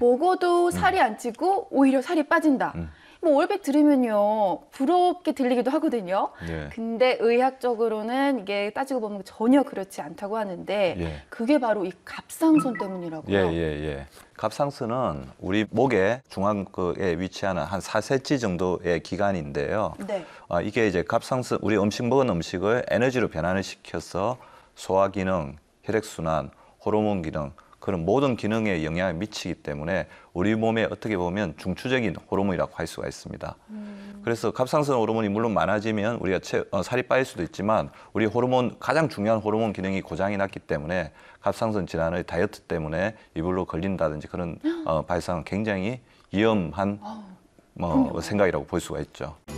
먹어도 음. 살이 안 찌고 오히려 살이 빠진다. 음. 뭐 올백 들으면요 부럽게 들리기도 하거든요. 예. 근데 의학적으로는 이게 따지고 보면 전혀 그렇지 않다고 하는데 예. 그게 바로 이 갑상선 때문이라고요. 예예예. 예, 예, 갑상선은 우리 목의 중앙부에 위치하는 한4 c 치 정도의 기관인데요. 네. 아, 이게 이제 갑상선 우리 음식 먹은 음식을 에너지로 변환을 시켜서 소화 기능, 혈액 순환, 호르몬 기능 그런 모든 기능에 영향을 미치기 때문에 우리 몸에 어떻게 보면 중추적인 호르몬이라고 할 수가 있습니다. 음. 그래서 갑상선 호르몬이 물론 많아지면 우리가 체, 어, 살이 빠질 수도 있지만 우리 호르몬 가장 중요한 호르몬 기능이 고장이 났기 때문에 갑상선 질환의 다이어트 때문에 이불로 걸린다든지 그런 어, 발상은 굉장히 위험한 어, 뭐, 생각이라고 볼 수가 있죠.